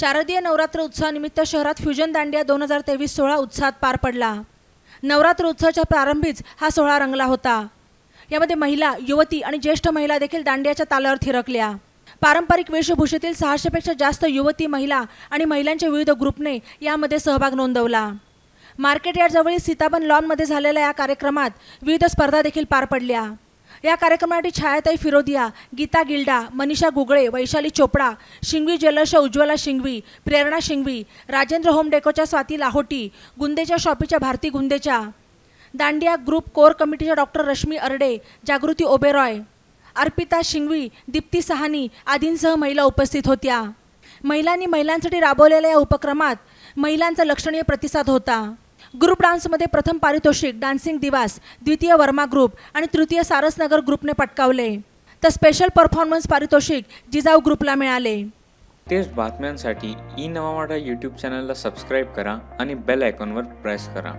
शारदीय नवरात्र उत्सवानिमित्त शहरात फ्युजन दांडिया दोन हजार तेवीस सोहळा उत्साहात पार पडला नवरात्र उत्सवाच्या प्रारंभीच हा सोहळा रंगला होता यामध्ये महिला युवती आणि ज्येष्ठ महिला देखील दांडियाच्या तालावर थिरकल्या पारंपरिक वेशभूषेतील सहाशेपेक्षा जास्त युवती महिला आणि महिलांच्या विविध ग्रुपने यामध्ये सहभाग नोंदवला मार्केट सीताबन लॉनमध्ये झालेल्या या कार्यक्रमात विविध स्पर्धा देखील पार पडल्या या कार्यक्रमासाठी छायाताई फिरोदिया गीता गिल्डा मनीषा गुगळे वैशाली चोपडा शिंगवी ज्वेलर्स उज्ज्वला शिंगवी प्रेरणा शिंगवी राजेंद्र होम डेकोच्या स्वाती लाहोटी गुंदेच्या शॉपीच्या भारती गुंदेच्या दांडिया ग्रुप कोर कमिटीच्या डॉक्टर रश्मी अरडे जागृती ओबेरॉय अर्पिता शिंगवी दीप्ती सहानी आदींसह महिला उपस्थित होत्या महिलांनी महिलांसाठी राबवलेल्या या उपक्रमात महिलांचा लक्षणीय प्रतिसाद होता ग्रुप डान्समध्ये प्रथम पारितोषिक डान्सिंग दिवास द्वितीय वर्मा ग्रुप आणि तृतीय सारसनगर ग्रुपने पटकावले तर स्पेशल परफॉर्मन्स पारितोषिक जिजाऊ ग्रुपला मिळाले तेच बातम्यांसाठी ई नवामाडा यूट्यूब चॅनलला सबस्क्राईब करा आणि बेल आयकॉनवर प्रेस करा